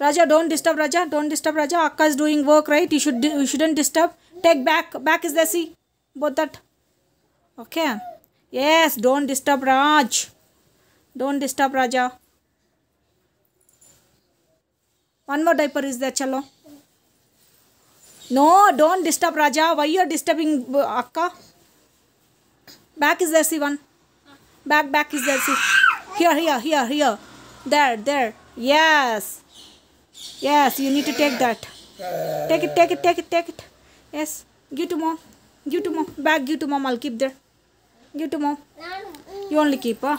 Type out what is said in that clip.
Raja, don't disturb Raja. Don't disturb Raja. Akka is doing work, right? You, should, you shouldn't disturb. Take back. Back is the sea. Both that. Okay. Yes, don't disturb Raj. Don't disturb Raja. One more diaper is there, chalo. No, don't disturb Raja. Why you are disturbing uh, Akka? Back is there, see one. Back, back is there, see. Here, here, here, here. There, there. Yes. Yes, you need to take that. Take it, take it, take it, take it. Yes, give to mom. Give to mom. Back, give to mom. I'll keep there. Give to mom. You only keep, huh?